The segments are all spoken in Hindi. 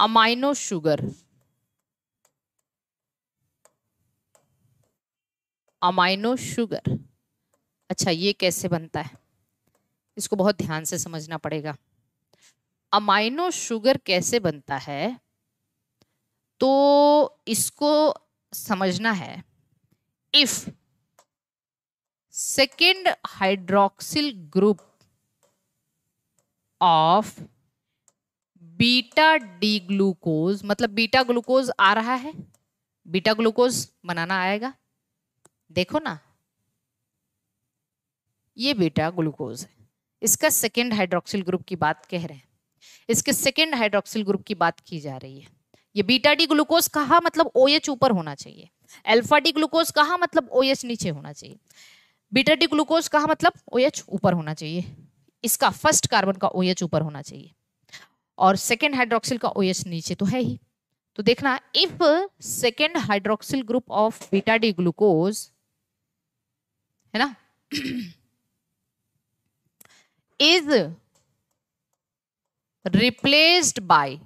अमाइनो शुगर अमाइनो शुगर अच्छा ये कैसे बनता है इसको बहुत ध्यान से समझना पड़ेगा अमाइनो शुगर कैसे बनता है तो इसको समझना है if second hydroxyl group of beta D glucose मतलब बीटा ग्लूकोज आ रहा है बीटा ग्लूकोज बनाना आएगा देखो ना ये बीटा ग्लूकोज है इसका सेकेंड हाइड्रोक्सिल ग्रुप की बात कह रहे हैं इसके सेकेंड हाइड्रोक्सिल ग्रुप की बात की जा रही है ये बीटा डी ग्लूकोज कहा मतलब ओ एच ऊपर होना चाहिए अल्फा डी ग्लूकोज कहा मतलब ओ एच नीचे होना चाहिए बीटा डी ग्लूकोज कहा मतलब ओ एच ऊपर होना चाहिए इसका फर्स्ट कार्बन का ओ एच ऊपर होना चाहिए और सेकेंड हाइड्रोक्सिल का ओ नीचे तो है ही तो देखना if second hydroxyl group of beta D glucose है ना is by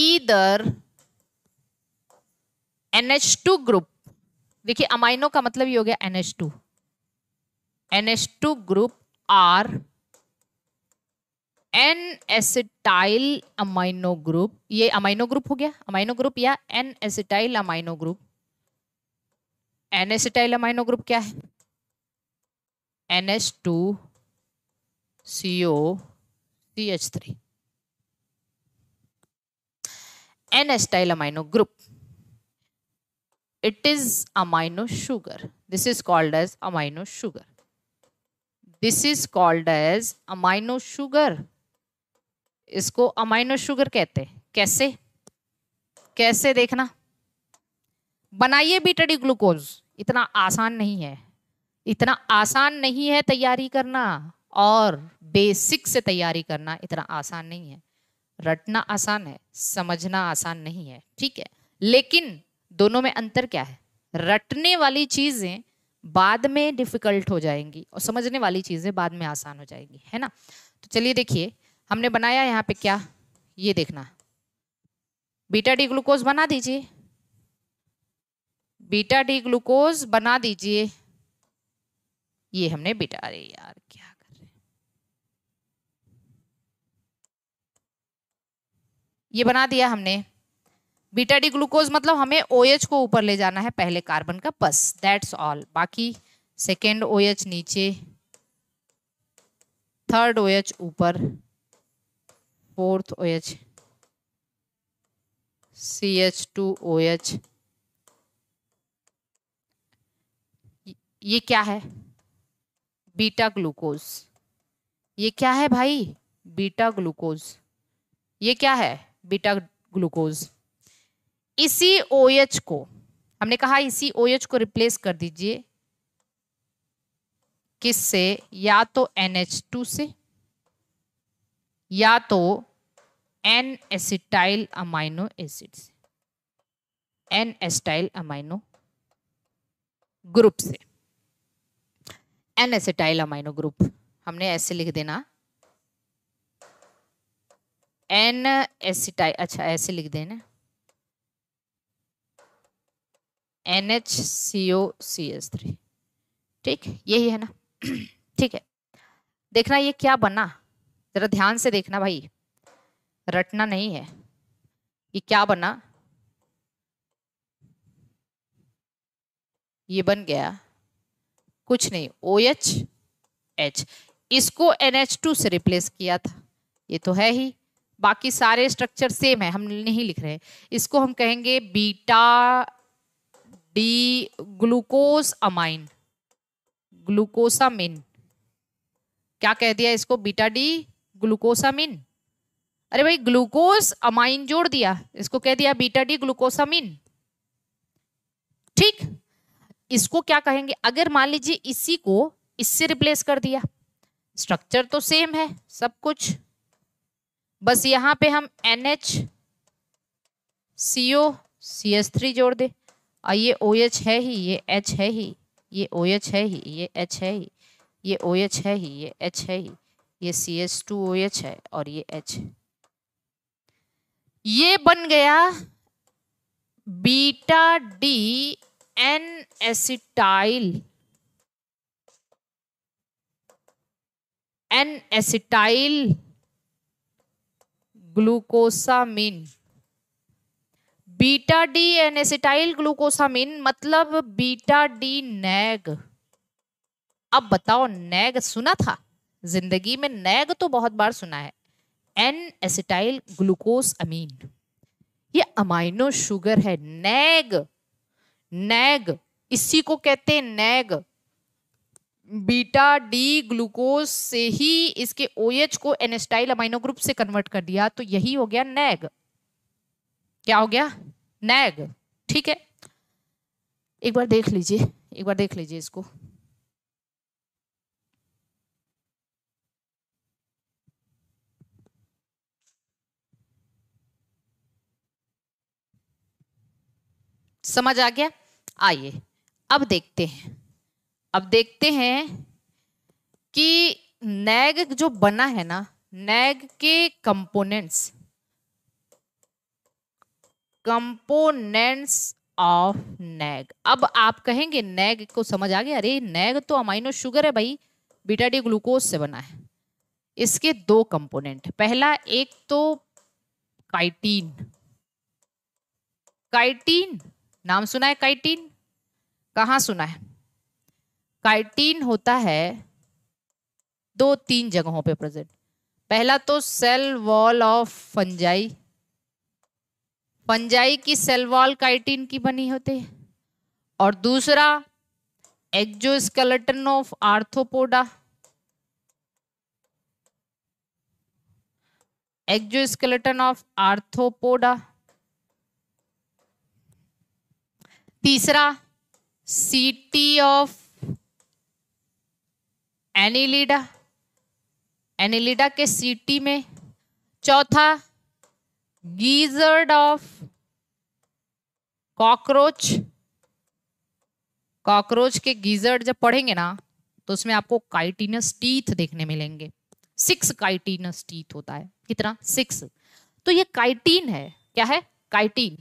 either NH two group देखिए अमाइनो का मतलब ये हो गया NH two NH two group are N acetyl amino group ये अमाइनो ग्रुप हो गया अमाइनो ग्रुप या N acetyl amino group N acetyl amino group क्या है N S two C O C H three N acetyl amino group it is amino sugar this is called as amino sugar this is called as amino sugar इसको अमाइनो शुगर कहते हैं कैसे कैसे देखना बनाइए बीटाडी ग्लूकोज इतना आसान नहीं है इतना आसान नहीं है तैयारी करना और बेसिक से तैयारी करना इतना आसान नहीं है रटना आसान है समझना आसान नहीं है ठीक है लेकिन दोनों में अंतर क्या है रटने वाली चीज़ें बाद में डिफिकल्ट हो जाएंगी और समझने वाली चीज़ें बाद में आसान हो जाएंगी है ना तो चलिए देखिए हमने बनाया यहाँ पे क्या ये देखना बीटा डी ग्लूकोज बना दीजिए बीटा डी ग्लूकोज बना दीजिए ये हमने बीटा अरे यार क्या कर रहे ये बना दिया हमने बीटा डी ग्लूकोज मतलब हमें ओ OH को ऊपर ले जाना है पहले कार्बन का बस दैट्स ऑल बाकी सेकेंड ओ OH नीचे थर्ड ओ OH ऊपर fourth O H H C two O H ये क्या है बीटा ग्लूकोज ये क्या है भाई बीटा ग्लूकोज ये क्या है बीटा ग्लूकोज इसी ओ एच को हमने कहा इसी ओ एच को रिप्लेस कर दीजिए किससे या तो टू से या तो N acetyl amino acids N acetyl amino group से एन एसिटाइल अमाइनो ग्रुप हमने ऐसे लिख देना एन एसिटाइल अच्छा ऐसे लिख देना N H C O C S three ठीक यही है ना ठीक है देखना ये क्या बना ज़रा ध्यान से देखना भाई रटना नहीं है ये क्या बना ये बन गया कुछ नहीं ओ एच एच इसको एन एच टू से रिप्लेस किया था ये तो है ही बाकी सारे स्ट्रक्चर सेम है हम नहीं लिख रहे इसको हम कहेंगे beta D glucose amine glucosamine क्या कह दिया इसको बीटा डी ग्लूकोसामिन अरे भाई ग्लूकोज अमाइन जोड़ दिया इसको कह दिया बीटा डी ग्लूकोसामिन ठीक इसको क्या कहेंगे अगर मान लीजिए इसी को इससे रिप्लेस कर दिया स्ट्रक्चर तो सेम है सब कुछ बस यहाँ पे हम N H C O C S three जोड़ दे और ये ओ OH एच है ही ये एच है ही ये ओ OH एच है ही ये एच है ही ये ओ OH एच है ही ये एच है ही ये C S two O H है और ये एच है ये बन गया beta D N acetyl N acetyl glucosamine beta D N acetyl glucosamine मतलब बीटा डी नैग अब बताओ नैग सुना था जिंदगी में नैग तो बहुत बार सुना है एन एसिटाइल ग्लूकोस अमीन ये अमाइनो शुगर है नैग नैग इसी को कहते हैं नैग बीटा डी ग्लूकोज से ही इसके ओएच को एनेस्टाइल अमाइनो ग्रुप से कन्वर्ट कर दिया तो यही हो गया नैग क्या हो गया नैग ठीक है एक बार देख लीजिए एक बार देख लीजिए इसको समझ आ गया आइए अब देखते हैं अब देखते हैं कि नैग जो बना है ना नैग के कंपोनेंट्स कंपोनेंट्स ऑफ नैग अब आप कहेंगे नैग को समझ आ गया अरे नैग तो अमाइनो शुगर है भाई बीटा डी ग्लूकोज से बना है इसके दो कंपोनेंट पहला एक तो काइटीन काइटीन नाम सुना है काइटीन कहाँ सुना है काइटीन होता है दो तीन जगहों पे प्रेजेंट पहला तो cell wall of fungi fungi की सेल वॉल काइटिन की बनी होती है और दूसरा exoskeleton of arthropoda exoskeleton of arthropoda तीसरा सिटी ऑफ एनिलीडा एनिलीडा के सिटी में चौथा गीजर्ड ऑफ कॉकरोच कॉकरोच के गीजर्ड जब पढ़ेंगे ना तो उसमें आपको काइटिनस टीथ देखने मिलेंगे सिक्स काइटिनस टीथ होता है कितना सिक्स तो ये काइटीन है क्या है काइटीन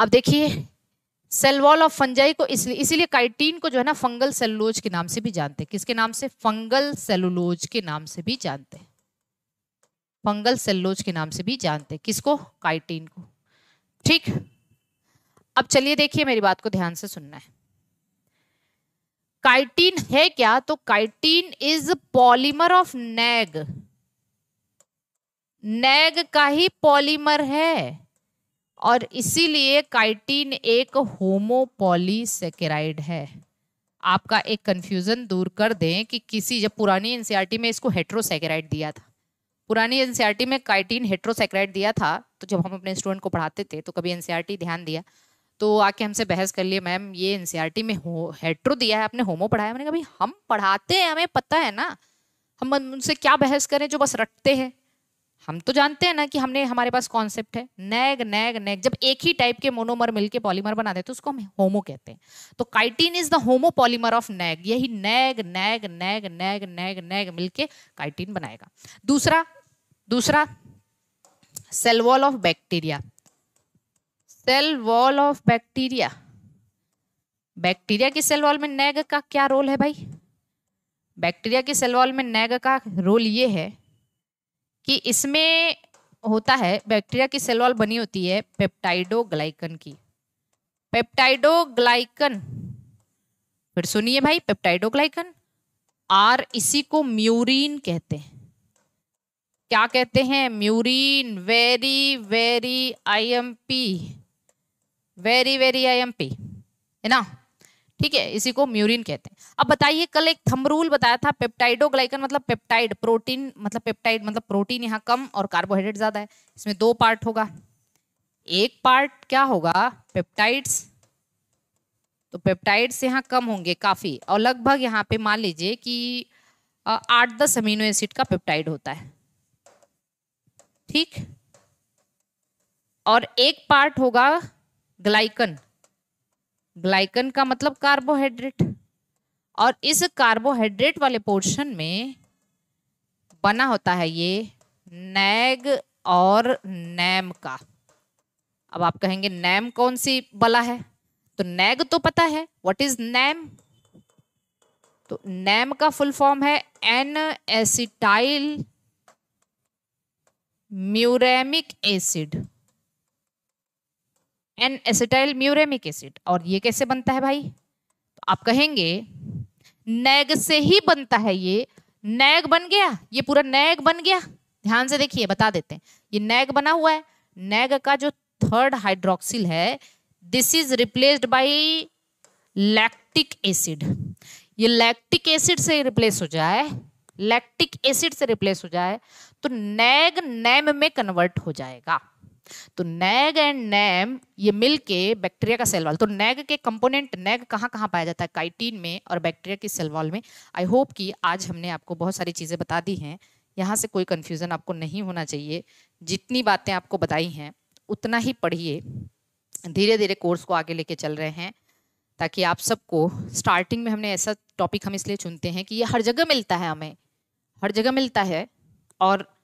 अब देखिए सेल वॉल ऑफ फंजाई को इसलिए इसीलिए काइटीन को जो है ना फंगल सेलुलोज के नाम से भी जानते हैं किसके नाम से फंगल सेलुलोज के नाम से भी जानते हैं फंगल सेलुलोज के नाम से भी जानते हैं किसको काइटीन को ठीक अब चलिए देखिए मेरी बात को ध्यान से सुनना है काइटीन है क्या तो chitin is polymer of NAG NAG का ही पॉलीमर है और इसीलिए काइटिन एक होमोपोलीसेकेराइड है आपका एक कंफ्यूजन दूर कर दें कि किसी जब पुरानी एनसीईआरटी में इसको हेट्रोसेकेराइड दिया था पुरानी एनसीईआरटी में काइटिन हेट्रोसेकेराइड दिया था तो जब हम अपने स्टूडेंट को पढ़ाते थे तो कभी एनसीईआरटी ध्यान दिया तो आके हमसे बहस कर लिए मैम ये एनसीईआरटी में हो हेट्रो दिया है आपने होमो पढ़ाया मैंने कहा हम पढ़ाते हैं हमें पता है ना हम उनसे क्या बहस करें जो बस रटते हैं हम तो जानते हैं ना कि हमने हमारे पास कॉन्सेप्ट है नैग नैग नैग जब एक ही टाइप के मोनोमर मिलके पॉलीमर बनाते देते तो उसको हम होमो कहते हैं तो chitin is the homo polymer of NAG यही NAG NAG NAG NAG NAG NAG मिलके काइटिन बनाएगा दूसरा दूसरा cell wall of bacteria cell wall of bacteria bacteria की सेल वॉल में नैग का क्या रोल है भाई बैक्टीरिया की सेल वॉल में नैग का रोल ये है कि इसमें होता है बैक्टीरिया की सेल बनी होती है पेप्टाइडोग्लाइकन की पेप्टाइडोग्लाइकन फिर सुनिए भाई पेप्टाइडोग्लाइकन आर इसी को म्यूरिन कहते हैं क्या कहते हैं murein very very IMP very very IMP है ना ठीक है इसी को म्यूरिन कहते हैं अब बताइए कल एक थम रूल बताया था पेप्टाइडोग्लाइकन मतलब पेप्टाइड प्रोटीन मतलब पेप्टाइड मतलब प्रोटीन यहाँ कम और कार्बोहाइड्रेट ज्यादा है इसमें दो पार्ट होगा एक पार्ट क्या होगा पेप्टाइड्स तो पेप्टाइड्स यहाँ कम होंगे काफी और लगभग यहाँ पे मान लीजिए कि आठ दस अमीनो एसिड का पेप्टाइड होता है ठीक और एक पार्ट होगा ग्लाइकन ग्लाइकन का मतलब कार्बोहाइड्रेट और इस कार्बोहाइड्रेट वाले पोर्शन में बना होता है ये नैग और नैम का अब आप कहेंगे नैम कौन सी बला है तो नैग तो पता है व्हाट इज नैम तो नैम का फुल फॉर्म है N acetyl muramic acid N acetyl muramic acid और ये कैसे बनता है भाई तो आप कहेंगे नैग से ही बनता है ये नैग बन गया ये पूरा नैग बन गया ध्यान से देखिए बता देते हैं ये नैग बना हुआ है नैग का जो थर्ड हाइड्रोक्सिल है this is replaced by lactic acid ये लैक्टिक एसिड से रिप्लेस हो जाए लैक्टिक एसिड से रिप्लेस हो जाए तो नैग नैम में कन्वर्ट हो जाएगा तो नैग एंड नैम ये मिलके बैक्टीरिया का सेल वॉल तो नैग के कंपोनेंट नैग कहाँ कहाँ पाया जाता है काइटीन में और बैक्टीरिया की सेल वॉल में आई होप कि आज हमने आपको बहुत सारी चीज़ें बता दी हैं यहाँ से कोई कन्फ्यूज़न आपको नहीं होना चाहिए जितनी बातें आपको बताई हैं उतना ही पढ़िए धीरे धीरे कोर्स को आगे लेके चल रहे हैं ताकि आप सबको स्टार्टिंग में हमने ऐसा टॉपिक हम इसलिए चुनते हैं कि ये हर जगह मिलता है हमें हर जगह मिलता है और